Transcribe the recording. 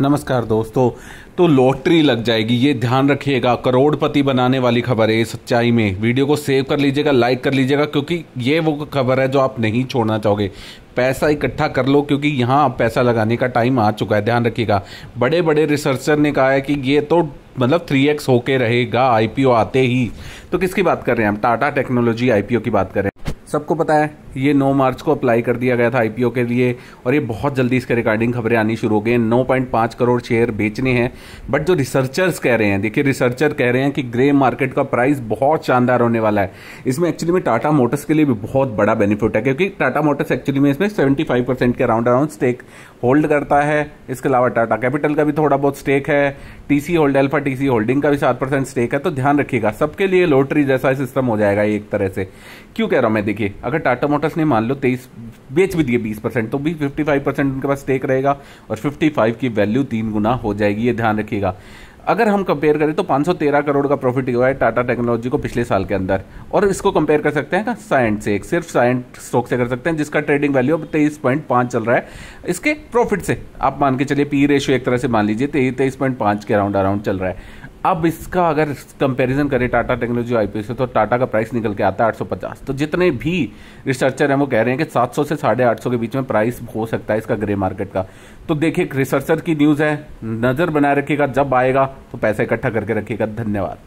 नमस्कार दोस्तों तो लॉटरी लग जाएगी ये ध्यान रखिएगा करोड़पति बनाने वाली खबर है सच्चाई में वीडियो को सेव कर लीजिएगा लाइक कर लीजिएगा क्योंकि ये वो खबर है जो आप नहीं छोड़ना चाहोगे पैसा इकट्ठा कर लो क्योंकि यहाँ पैसा लगाने का टाइम आ चुका है ध्यान रखिएगा बड़े बड़े रिसर्चर ने कहा है कि ये तो मतलब थ्री एक्स होके रहेगा आईपीओ आते ही तो किसकी बात कर रहे हैं हम टाटा टेक्नोलॉजी आईपीओ की बात कर रहे हैं सबको पता है ये 9 मार्च को अप्लाई कर दिया गया था आईपीओ के लिए और ये बहुत जल्दी इसके रिकॉर्डिंग खबरें आनी शुरू हो गई नौ पॉइंट करोड़ शेयर बेचने हैं बट जो रिसर्चर्स कह रहे हैं देखिए रिसर्चर कह रहे हैं कि ग्रे मार्केट का प्राइस बहुत शानदार होने वाला है इसमें एक्चुअली में टाटा मोटर्स के लिए भी बहुत बड़ा बेनिफिट है क्योंकि टाटा मोटर्स एक्चुअली में इसमें सेवेंटी के अराउंड अराउंड स्टेक होल्ड करता है इसके अलावा टाटा कैपिटल का भी थोड़ा बहुत स्टेक है TC hold alpha TC holding का भी सात परसेंट स्टेक है तो ध्यान रखिएगा सबके लिए लॉटरी जैसा सिस्टम हो जाएगा एक तरह से क्यों कह रहा हूं मैं देखिए अगर टाटा मोटर्स ने मान लो तेईस बेच भी दिए बीस परसेंट तो भी फिफ्टी फाइव परसेंट उनके पास स्टेक रहेगा और फिफ्टी फाइव की वैल्यू तीन गुना हो जाएगी ये ध्यान रखिएगा अगर हम कंपेयर करें तो 513 करोड़ का प्रॉफिट हुआ है टाटा टेक्नोलॉजी को पिछले साल के अंदर और इसको कंपेयर कर सकते हैं साइंट से एक सिर्फ साइंट स्टॉक से कर सकते हैं जिसका ट्रेडिंग वैल्यू अब तेईस पॉइंट पाँच चल रहा है इसके प्रॉफिट से आप मान के चलिए पी रेशियो e एक तरह से मान लीजिए तेईस पॉइंट पाँच के अराउंड अराउंड चल रहा है अब इसका अगर कंपैरिजन करें टाटा टेक्नोलॉजी आईपीओ से तो टाटा का प्राइस निकल के आता है 850 तो जितने भी रिसर्चर हैं वो कह रहे हैं कि 700 से साढ़े आठ के बीच में प्राइस हो सकता है इसका ग्रे मार्केट का तो देखिए रिसर्चर की न्यूज़ है नज़र बनाए रखिएगा जब आएगा तो पैसा इकट्ठा करके रखिएगा धन्यवाद